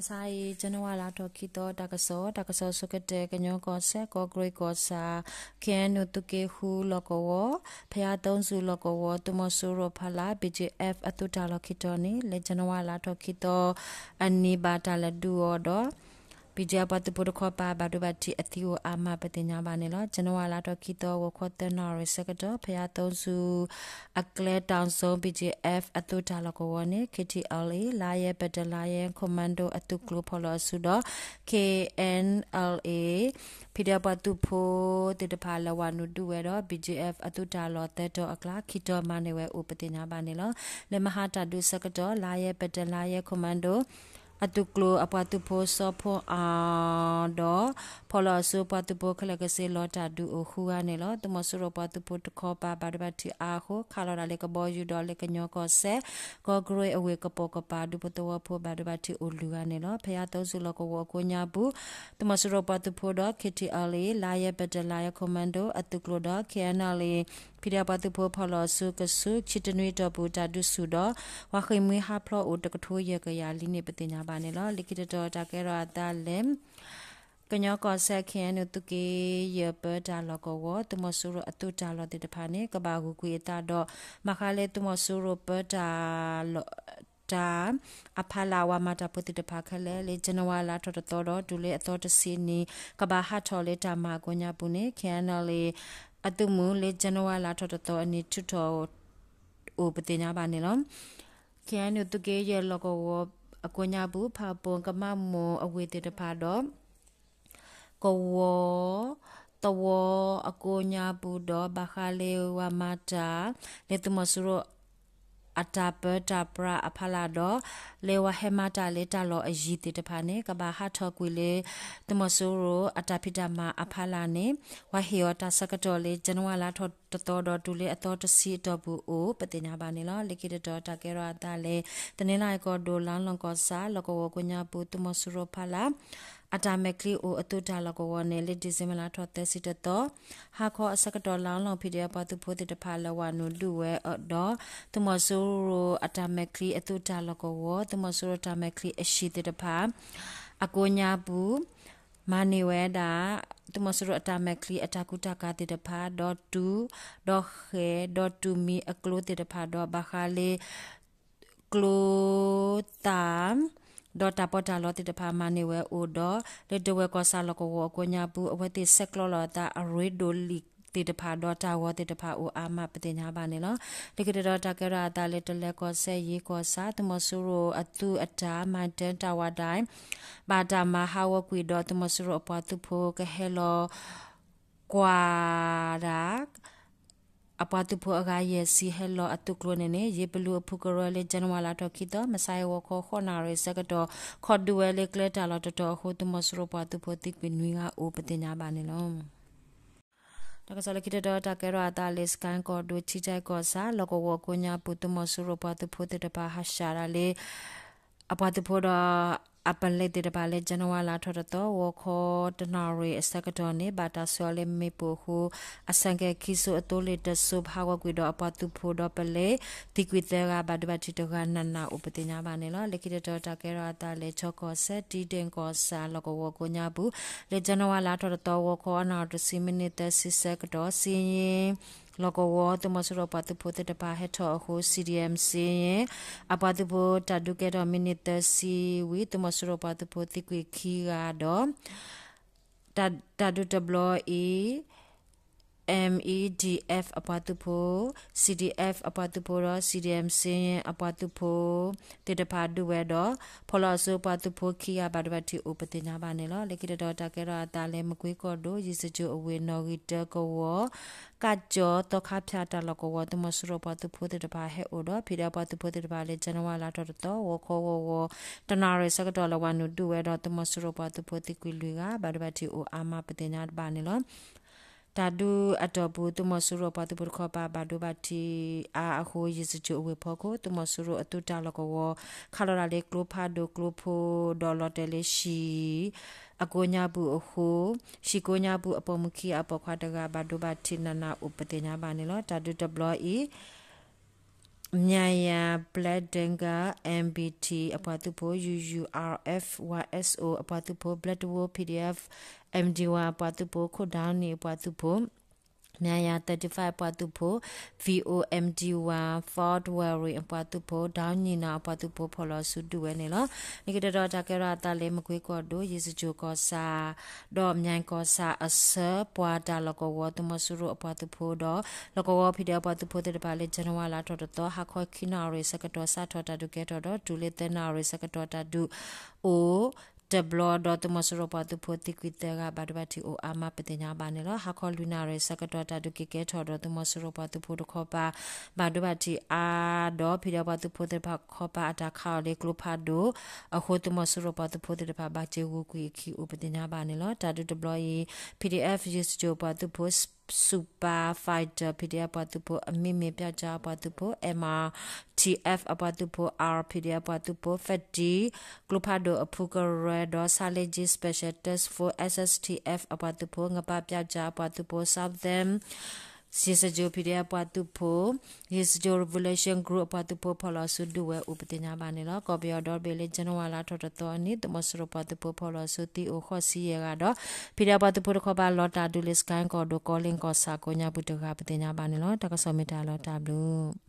အစာရီဇန်နဝါလာတော့ကီတော့တကဆောတကဆောဆုကတဲ့ကညောကောဆက်ကောဂရိတ်ကောစာခဲနုတုကေဟုလောကောဝဖျားသုံးစုလောကောဝတမဆူရောဖလာ BJF အတုတာလောကီတော့နေလေဇန်နဝါလာတော့ကီတော့အနိဘာတာလဒူောတော့ပီဂျာပတ်တပုဒ်ခေါ်ပါဘာဒဘတိအသီကိုအာမပတိညာပါနေလောဇန်နဝါလာတော့ခီတော်ဝခေါ်တနော်ရစကတော့ဖရာသုံးစုအကလဲတောင်ဆုံး BGF အတူတာလကောဝနေ KTLA လာရဲ့ပဒလာရဲ့ကွန်မန်ဒိုအတူကလိုဖော်လို့ဆုတော့ KNLA ဖီဒပတ်တူဖိုတေတဖာလဝနုတူဝဲတော့ BGF အတူတာလောတဲ့တော့အကလာခီတော်မနေဝဲဥပတိညာပါနေလောလေမဟာတတုစကတော့လာရဲ့ပဒလာရဲ့ကွန်မန်ဒိုအတုကလိုအပတုဖို့စောဖို့အာတော့ဖလောစုပတုဖို့ခလကစေလောတာဒူအခုကနေလောတမဆုရပတုဖို့တခောပါဘာဒဘတိအာဟုခါလောလာလေကဘောယူတော့လေကညောကောဆဲကောဂရွေအဝေကပေါကပါဒူပတဝဖို့ဘာဒဘတိအိုလူကနေလောဖရာတုံးစုလောကဝကိုညာဘူးတမဆုရပတုဖို့တော့ခတီအလီလာယဘဒလာယကွန်မန်ဒိုအတုကလိုတော့ခဲနာလီဖိရပတုဖို့ဖလောစုကဆုချစ်တနွေတော့ဘူတာဒူစုတော့ဝါခိမွေဟာဖလောအိုတကထိုးရကရလီနေပတင်ညာပါပါနေလောလီကီတတော်တာကဲရာတာလမ်ကညောကောဆက်ခဲနုတုကေယပတာလကောဝတမဆူရအတုတာလတဲ့တဖာနေကဘာကူကွေတာတော့မခါလေတမဆူရပတာလတာအဖလာဝမတာပတိတဖခလဲလေဇန်နဝါလာထတော်တော်ဒူလေအတော်တစီနေကဘာဟာထော်လေတာမာကွညာပုန်ခဲနော်လေအတုမူလေဇန်နဝါလာထတော်တော်အနေထွတ်တော်ဟိုပတင်ညာပါနေလောခဲနုတုကေယလကောဝအကွညာဘူးဖာပွန်ကမမွန်အဝေတေတဖာတော့ကဝတဝအကိုညာဘူးတော့ဘခလေးဝမတာလေတမဆူရောအတာပတာပရာအဖလာတော့လေဝဟေမတာလေတာလောအယီတေတဖာနေကဘာဟာထောကွေလေတမဆူရိုအတာဖိတမအဖလာနေဝဟေယောတာစကတော်လေဇန်ဝါလာထောတတော်တော်တူလေအတော်တစီတော်ဘူးအိုပတိညာပါနေလောလေကိတတော်တာကေရောအတာလေတနင်္လာကောဒိုလန်လွန်ကောစာလကောဝကွညာဘူးတမဆူရိုဖလာအတာမက်ကလီအိုအတုဒါလကောဝနယ်လစ်ဒီဇင်မလာထော်သက်စီတတော်ဟာခေါ်အစကတော်လောင်းလောင်ဖီတရပသူဖိုးတိတဖာလဝနုလူဝဲအော့တော်သူမဆိုးရိုအတာမက်ကလီအတုဒါလကောဝသူမဆိုးရိုတာမက်ကလီအရှိတိတဖာအကိုညာဘူးမနေဝဲတာတမဆရအတာမက်ကလီအတာကူတာကာတေတဖာ .2 .he .2 mi အကလိုတေတဖာ .ba khale ကလိုတာဒေါ်တာပေါ်တာလောတိတဖာမနေဝဲအိုဒေါ်လက်တဝဲကောဆာလကောအကိုညာဘူးအဝတိဆက်ကလောလတာအရေဒိုလီတေတဖာဒေါ်တာဝတေတဖာအိုအာမပတိညာပါနေလောတကယ်တော့တကယ်ရတာလက်တလက်ကောဆက်ရေကောစာတမဆူရောအတူအတာမန်တန်တာဝတိုင်းဘာတာမဟာဝကွေဒေါ်တမဆူရောအပွားသူဖိုကဟဲလောကွာ apatu pho aga ye si hello atuklo ne ne ye blu phu koro le janwala to kito masai wo kho khona re sagato khoduwe le kleta lo to to ho tu mosro pa tu pho tik binwi ga o patinya ba ne lo တကစားလကိတတာကရတာလစ်ကန်ကောဒူချီချိုက်ကောစာလကောဝကိုညာပုတမဆူရပတဖို့တပဟာရှာရလေအပတဖို့တော့အပလက်တေတပါလေဇန်နဝါလာထော်တော့ဝခောတနာရီအစကတော်နေဘာတာဆောလေမေပိုဟုအစံကခိဆုအတိုလေတဆုဘာဝကွေတော့အပတူဖို့တော့ပလေတိကွေတရာဘာဒဘတိတကနနာဥပတိညာပါနေလောလေခိတတော်တာကေရတာလေချောကောဆက်တီတင်ကောဆာလကောဝကိုညာဘူးလေဇန်နဝါလာထော်တော့ဝခောအနာဒစီမီနီတဆစ်စက်တော်စီရင်လောကဝတမစရပတပုတတပါဟထအခု CDMC ရဲ့အပတပုတဒုကေတော့မိနစ်30ဝီတမစရပတပုတိကွေခီကတော့တဒု WE MEDF အပတ်သူဖို့ CDF အပတ်သူဖို့ရော CDM စင်းရင်အပတ်သူဖို့တေတဖာဒူဝဲတော့ဖလော်ဆိုပတ်သူဖို့ခိယဘတ်ဘတ်တီဥပတိညာပါနေလောလက်ကိတတော်တကဲတော့အတာလဲမကွေးကော့တို့ရေစကြအဝေနော်ဂီတကောဝကကြောတခဖြာတလကောဝတမဆရပတ်သူဖို့တေတဖာဟဲ့အိုတော့ဖိရပတ်သူဖို့တေတဖာလဲဇန်နဝါလာတော့တော့ဝခောဝဝတနာရစကတော်လဝနုဒူဝဲတော့တမဆရပတ်သူဖို့တိကွီလူကဘတ်ဘတ်တီဥအာမပတိညာပါနေလောတာဒူအတော်ဘူးတမဆူရပတူပခပါဘာဒူဘတီအာအခိုယေစချူဝေဖောကိုတမဆူရအတူတာလကောခါလရာလေကလိုဖာဒိုကလိုဖိုဒေါ်လတဲလေရှိအကိုညာဘူးအခိုရှိကိုညာဘူးအပေါ်မူခီအပေါ်ခွာတကဘာဒူဘတီနနာဥပတေညာဘာနေလောတာဒူ WE အမြယာ black dengue mbt အပွားသူဖို့ uurf yso အပွားသူဖို့ blood war pdf mdwa အပွားသူဖို့ခုဒေါင်းနေအပွားသူဖို့ miaya 35 pa tu pho VOMD1 Ford Worry ပါတုဖို့ဒေါင်းညီနာပါတုဖို့ဖော်လို့ဆုတူဝဲနေလောနိကတတော်တာကရတာလေမကွေးကောတို့ယေစုချိုကောစာဒေါ်မြိုင်ကောစာအစပွာတာလကောဝတ်မဆူရအပါတုဖို့ဒေါ်လကောဝဖီတဲ့ပါတုဖို့တဲ့ပါလေဇန်နဝါလာတော်တော်ဟာခေါ်ခိနာရေစကတော်စာထော်တာဒုကေတော်တော်ဒူလေတနာရေစကတော်တာဒူအိုတဘလဒတ်မစရပတူဖိုတိကွီတရာဘာဒဘတီအိုအာမပတိညာဘာနေလဟာခေါလူနာရဲစကတော်တာဒုကေကေထောဒတ်မစရပတူဖိုတခောပါဘာဒဘတီအာဒေါ်ဖီရပတူဖိုတဘခောပါအတာခါလေကလုဖာဒိုအခုတမစရပတူဖိုတဘဘာချေဝူကွီခီအိုပတိညာဘာနေလတာဒုတဘလီ PDF ယူစဂျိုပတူဖိုစ super fighter pdf ပတ်သူဖို့အမိမိပြကြပတ်သူဖို့ mrtf ပတ်သူဖို့ r pdf ပတ်သူဖို့ fatty glopado apugaredo salage special test for sstf ပတ်သူဖို့ငပပြကြပတ်သူဖို့ southern Sisa jo pidia pa tu pho Yes jo revelation group pa tu pho phala su du we upatinya ba ne lo kopyo dot be le janwa la thot to ni tomo sro pa tu pho phala su ti o kho si ye ga do pidia pa tu pho kho ba lot ta du le scan ko do calling ko sa ko nya bu do ga upatinya ba ne lo ta ka so mi ta lot ta blue